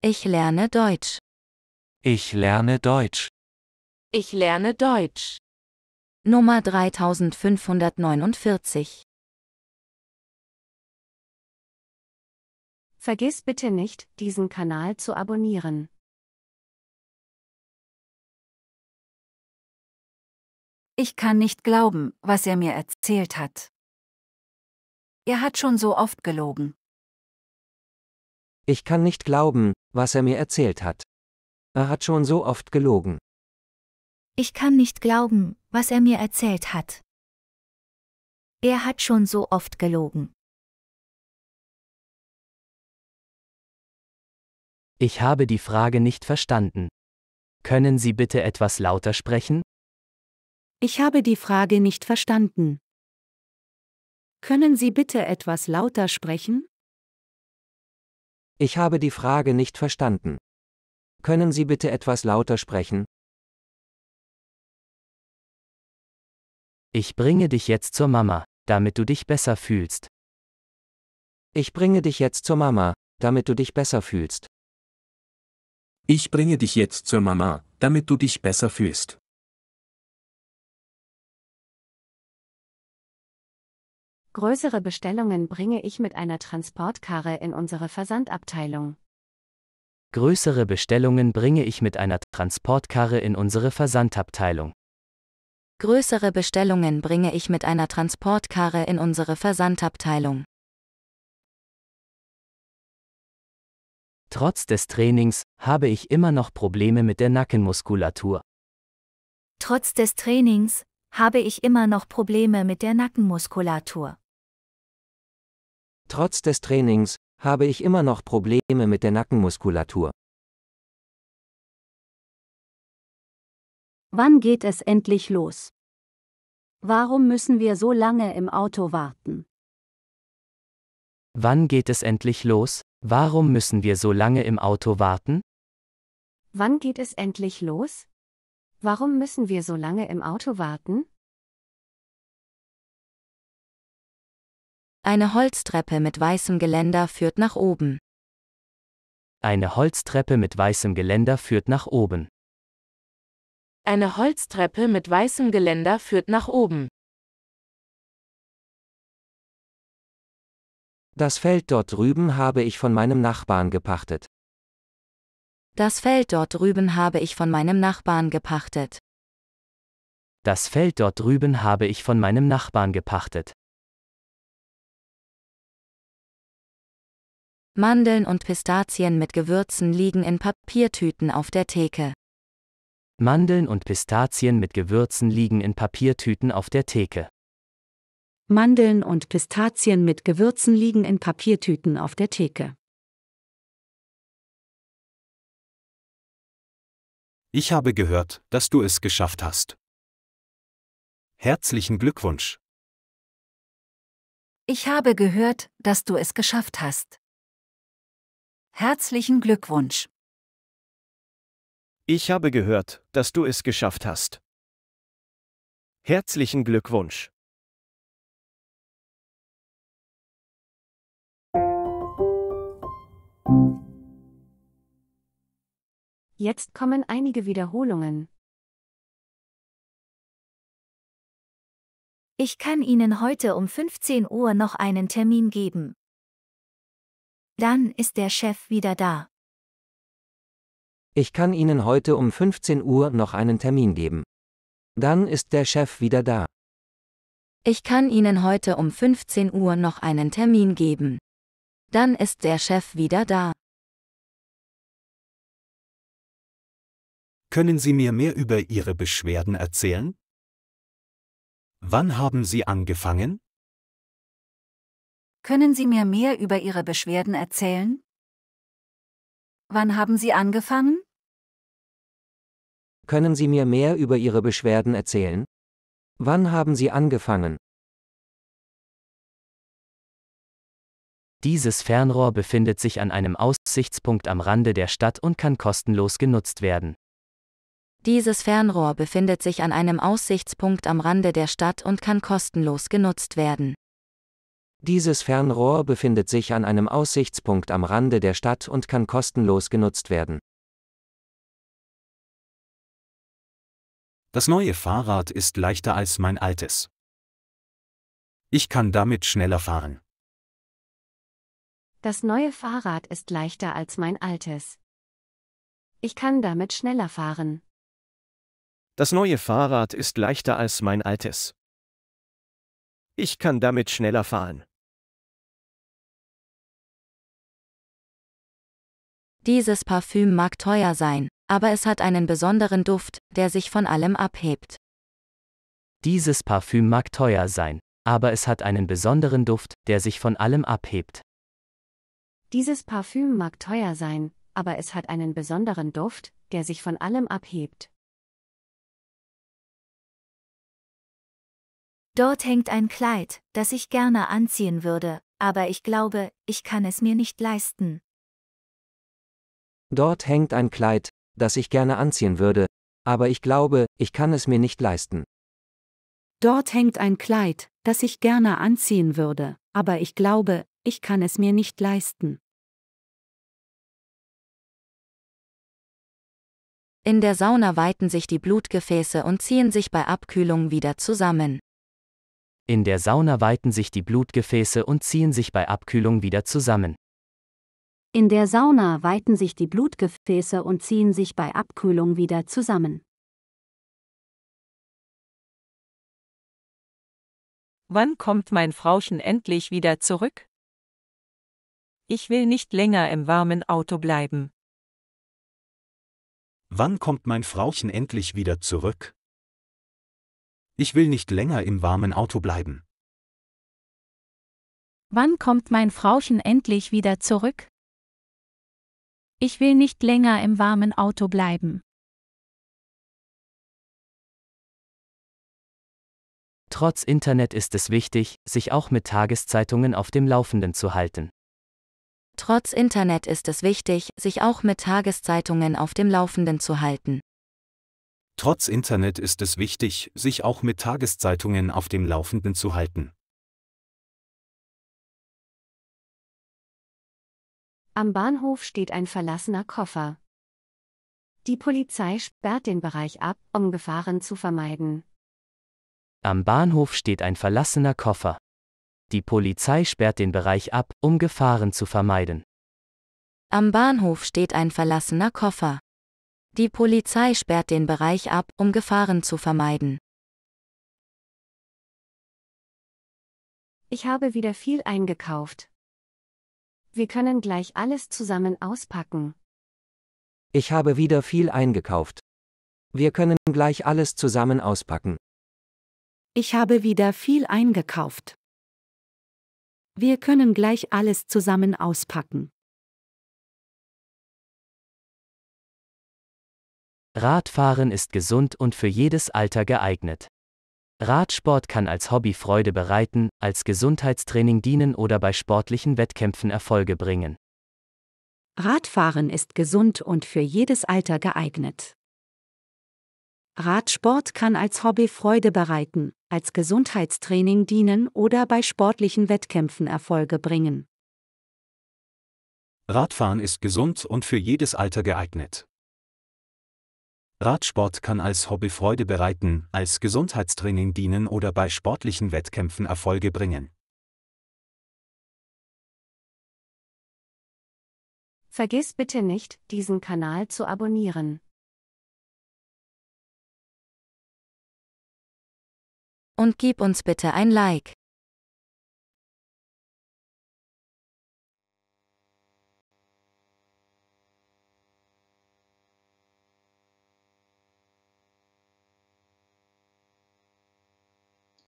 Ich lerne Deutsch. Ich lerne Deutsch. Ich lerne Deutsch. Nummer 3549. Vergiss bitte nicht, diesen Kanal zu abonnieren. Ich kann nicht glauben, was er mir erzählt hat. Er hat schon so oft gelogen. Ich kann nicht glauben, was er mir erzählt hat. Er hat schon so oft gelogen. Ich kann nicht glauben, was er mir erzählt hat. Er hat schon so oft gelogen. Ich habe die Frage nicht verstanden. Können Sie bitte etwas lauter sprechen? Ich habe die Frage nicht verstanden. Können Sie bitte etwas lauter sprechen? Ich habe die Frage nicht verstanden. Können Sie bitte etwas lauter sprechen? Ich bringe dich jetzt zur Mama, damit du dich besser fühlst. Ich bringe dich jetzt zur Mama, damit du dich besser fühlst. Ich bringe dich jetzt zur Mama, damit du dich besser fühlst. Größere Bestellungen bringe ich mit einer Transportkarre in unsere Versandabteilung. Größere Bestellungen bringe ich mit einer Transportkarre in unsere Versandabteilung. Größere Bestellungen bringe ich mit einer Transportkarre in unsere Versandabteilung. Trotz des Trainings habe ich immer noch Probleme mit der Nackenmuskulatur. Trotz des Trainings habe ich immer noch Probleme mit der Nackenmuskulatur. Trotz des Trainings habe ich immer noch Probleme mit der Nackenmuskulatur. Wann geht es endlich los? Warum müssen wir so lange im Auto warten? Wann geht es endlich los? Warum müssen wir so lange im Auto warten? Wann geht es endlich los? Warum müssen wir so lange im Auto warten? Eine Holztreppe mit weißem Geländer führt nach oben. Eine Holztreppe mit weißem Geländer führt nach oben. Eine Holztreppe mit weißem Geländer führt nach oben. Das Feld dort drüben habe ich von meinem Nachbarn gepachtet. Das Feld dort drüben habe ich von meinem Nachbarn gepachtet. Das Feld dort drüben habe ich von meinem Nachbarn gepachtet. Mandeln und Pistazien mit Gewürzen liegen in Papiertüten auf der Theke. Mandeln und Pistazien mit Gewürzen liegen in Papiertüten auf der Theke. Mandeln und Pistazien mit Gewürzen liegen in Papiertüten auf der Theke. Ich habe gehört, dass du es geschafft hast. Herzlichen Glückwunsch. Ich habe gehört, dass du es geschafft hast. Herzlichen Glückwunsch. Ich habe gehört, dass du es geschafft hast. Herzlichen Glückwunsch. Jetzt kommen einige Wiederholungen. Ich kann Ihnen heute um 15 Uhr noch einen Termin geben. Dann ist der Chef wieder da. Ich kann Ihnen heute um 15 Uhr noch einen Termin geben. Dann ist der Chef wieder da. Ich kann Ihnen heute um 15 Uhr noch einen Termin geben. Dann ist der Chef wieder da. Können Sie mir mehr über Ihre Beschwerden erzählen? Wann haben Sie angefangen? Können Sie mir mehr über Ihre Beschwerden erzählen? Wann haben Sie angefangen? Können Sie mir mehr über Ihre Beschwerden erzählen? Wann haben Sie angefangen? Dieses Fernrohr befindet sich an einem Aussichtspunkt am Rande der Stadt und kann kostenlos genutzt werden. Dieses Fernrohr befindet sich an einem Aussichtspunkt am Rande der Stadt und kann kostenlos genutzt werden. Dieses Fernrohr befindet sich an einem Aussichtspunkt am Rande der Stadt und kann kostenlos genutzt werden. Das neue Fahrrad ist leichter als mein altes. Ich kann damit schneller fahren. Das neue Fahrrad ist leichter als mein altes. Ich kann damit schneller fahren. Das neue Fahrrad ist leichter als mein altes. Ich kann damit schneller fahren. Dieses Parfüm mag teuer sein, aber es hat einen besonderen Duft, der sich von allem abhebt. Dieses Parfüm mag teuer sein, aber es hat einen besonderen Duft, der sich von allem abhebt. Dieses Parfüm mag teuer sein, aber es hat einen besonderen Duft, der sich von allem abhebt. Dort hängt ein Kleid, das ich gerne anziehen würde, aber ich glaube, ich kann es mir nicht leisten. Dort hängt ein Kleid, das ich gerne anziehen würde, aber ich glaube, ich kann es mir nicht leisten. Dort hängt ein Kleid, das ich gerne anziehen würde, aber ich glaube, ich kann es mir nicht leisten. In der Sauna weiten sich die Blutgefäße und ziehen sich bei Abkühlung wieder zusammen. In der Sauna weiten sich die Blutgefäße und ziehen sich bei Abkühlung wieder zusammen. In der Sauna weiten sich die Blutgefäße und ziehen sich bei Abkühlung wieder zusammen. Wann kommt mein Frauchen endlich wieder zurück? Ich will nicht länger im warmen Auto bleiben. Wann kommt mein Frauchen endlich wieder zurück? Ich will nicht länger im warmen Auto bleiben. Wann kommt mein Frauchen endlich wieder zurück? Ich will nicht länger im warmen Auto bleiben. Trotz Internet ist es wichtig, sich auch mit Tageszeitungen auf dem Laufenden zu halten. Trotz Internet ist es wichtig, sich auch mit Tageszeitungen auf dem Laufenden zu halten. Trotz Internet ist es wichtig, sich auch mit Tageszeitungen auf dem Laufenden zu halten. Am Bahnhof steht ein verlassener Koffer. Die Polizei sperrt den Bereich ab, um Gefahren zu vermeiden. Am Bahnhof steht ein verlassener Koffer. Die Polizei sperrt den Bereich ab, um Gefahren zu vermeiden. Am Bahnhof steht ein verlassener Koffer. Die Polizei sperrt den Bereich ab, um Gefahren zu vermeiden. Ich habe wieder viel eingekauft. Wir können gleich alles zusammen auspacken. Ich habe wieder viel eingekauft. Wir können gleich alles zusammen auspacken. Ich habe wieder viel eingekauft. Wir können gleich alles zusammen auspacken. Radfahren ist gesund und für jedes Alter geeignet. Radsport kann als Hobby Freude bereiten, als Gesundheitstraining dienen oder bei sportlichen Wettkämpfen Erfolge bringen. Radfahren ist gesund und für jedes Alter geeignet. Radsport kann als Hobby Freude bereiten, als Gesundheitstraining dienen oder bei sportlichen Wettkämpfen Erfolge bringen. Radfahren ist gesund und für jedes Alter geeignet. Radsport kann als Hobby Freude bereiten, als Gesundheitstraining dienen oder bei sportlichen Wettkämpfen Erfolge bringen. Vergiss bitte nicht, diesen Kanal zu abonnieren. Und gib uns bitte ein Like.